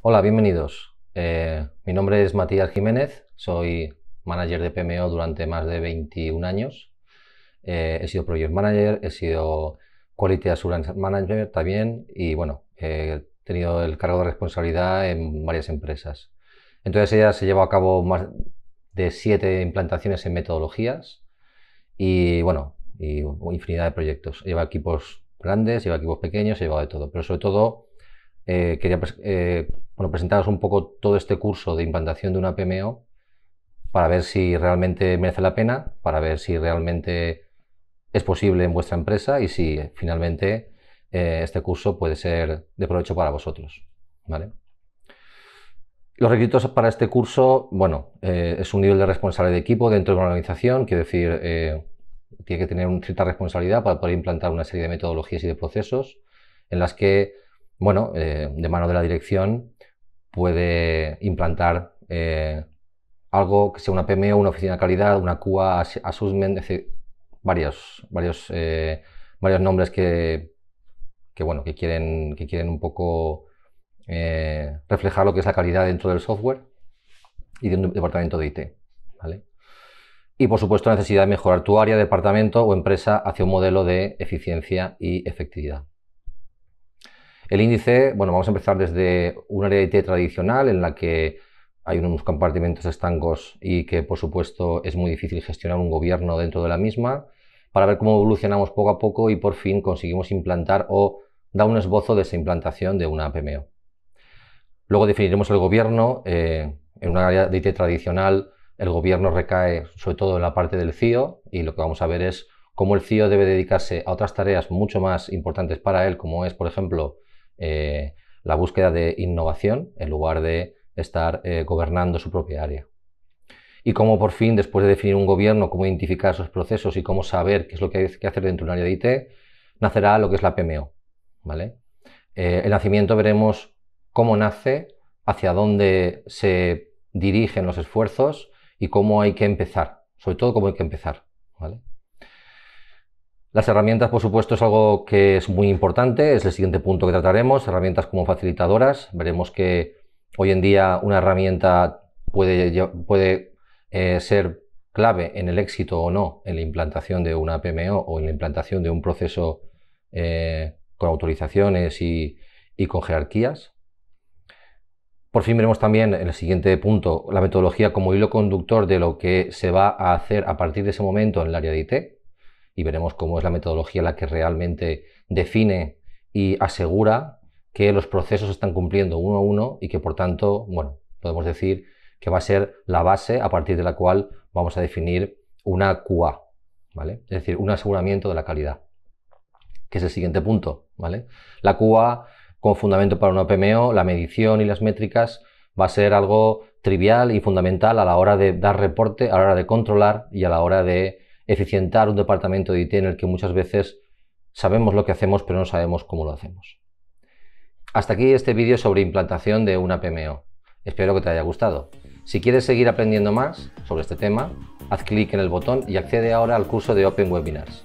Hola, bienvenidos. Eh, mi nombre es Matías Jiménez, soy manager de PMO durante más de 21 años. Eh, he sido project manager, he sido quality assurance manager también y bueno, he tenido el cargo de responsabilidad en varias empresas. Entonces ella se llevó a cabo más de siete implantaciones en metodologías y bueno, infinidad de proyectos. Lleva equipos grandes, lleva equipos pequeños, lleva de todo, pero sobre todo eh, quería bueno, presentaros un poco todo este curso de implantación de una PMO para ver si realmente merece la pena, para ver si realmente es posible en vuestra empresa y si eh, finalmente eh, este curso puede ser de provecho para vosotros. ¿vale? Los requisitos para este curso, bueno, eh, es un nivel de responsable de equipo dentro de una organización, quiere decir, tiene que tener una cierta responsabilidad para poder implantar una serie de metodologías y de procesos en las que, bueno, de mano de la dirección, puede implantar eh, algo que sea una PME, una oficina de calidad, una QA, assessment, es decir, varios, varios, eh, varios nombres que, que, bueno, que, quieren, que quieren un poco eh, reflejar lo que es la calidad dentro del software y de un departamento de IT. ¿vale? Y por supuesto, necesidad de mejorar tu área, departamento o empresa hacia un modelo de eficiencia y efectividad. El índice, bueno, vamos a empezar desde un área de IT tradicional en la que hay unos compartimentos estancos y que, por supuesto, es muy difícil gestionar un gobierno dentro de la misma, para ver cómo evolucionamos poco a poco y por fin conseguimos implantar o dar un esbozo de esa implantación de una PMO. E Luego definiremos el gobierno. Eh, en una área de IT tradicional, el gobierno recae sobre todo en la parte del CIO y lo que vamos a ver es cómo el CIO debe dedicarse a otras tareas mucho más importantes para él, como es, por ejemplo, eh, la búsqueda de innovación en lugar de estar eh, gobernando su propia área. Y cómo por fin, después de definir un gobierno, cómo identificar esos procesos y cómo saber qué es lo que hay que hacer dentro de un área de IT, nacerá lo que es la PMO. ¿vale? Eh, el nacimiento veremos cómo nace, hacia dónde se dirigen los esfuerzos y cómo hay que empezar, sobre todo cómo hay que empezar. ¿vale? Las herramientas, por supuesto, es algo que es muy importante, es el siguiente punto que trataremos, herramientas como facilitadoras. Veremos que hoy en día una herramienta puede, puede eh, ser clave en el éxito o no en la implantación de una PMO o en la implantación de un proceso eh, con autorizaciones y, y con jerarquías. Por fin veremos también en el siguiente punto la metodología como hilo conductor de lo que se va a hacer a partir de ese momento en el área de IT y veremos cómo es la metodología la que realmente define y asegura que los procesos están cumpliendo uno a uno y que por tanto, bueno, podemos decir que va a ser la base a partir de la cual vamos a definir una QA, ¿vale? Es decir, un aseguramiento de la calidad, que es el siguiente punto, ¿vale? La QA como fundamento para una PMO, la medición y las métricas va a ser algo trivial y fundamental a la hora de dar reporte, a la hora de controlar y a la hora de eficientar un departamento de IT en el que muchas veces sabemos lo que hacemos pero no sabemos cómo lo hacemos. Hasta aquí este vídeo sobre implantación de una PMO. Espero que te haya gustado. Si quieres seguir aprendiendo más sobre este tema, haz clic en el botón y accede ahora al curso de Open Webinars.